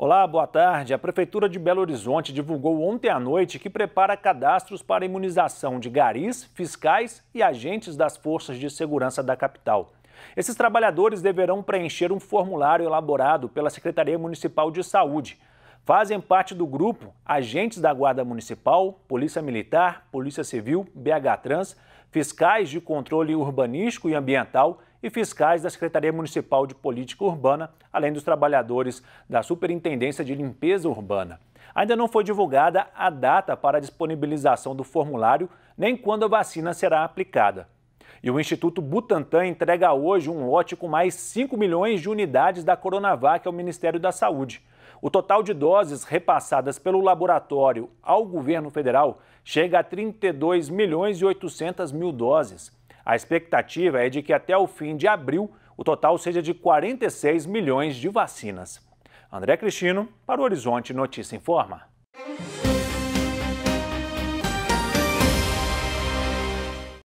Olá, boa tarde. A Prefeitura de Belo Horizonte divulgou ontem à noite que prepara cadastros para imunização de garis, fiscais e agentes das forças de segurança da capital. Esses trabalhadores deverão preencher um formulário elaborado pela Secretaria Municipal de Saúde. Fazem parte do grupo agentes da Guarda Municipal, Polícia Militar, Polícia Civil, BH Trans, fiscais de controle urbanístico e ambiental e fiscais da Secretaria Municipal de Política Urbana, além dos trabalhadores da Superintendência de Limpeza Urbana. Ainda não foi divulgada a data para a disponibilização do formulário, nem quando a vacina será aplicada. E o Instituto Butantan entrega hoje um lote com mais 5 milhões de unidades da Coronavac ao Ministério da Saúde. O total de doses repassadas pelo laboratório ao governo federal chega a 32 milhões e 800 mil doses. A expectativa é de que até o fim de abril o total seja de 46 milhões de vacinas. André Cristino, para o Horizonte Notícia Informa.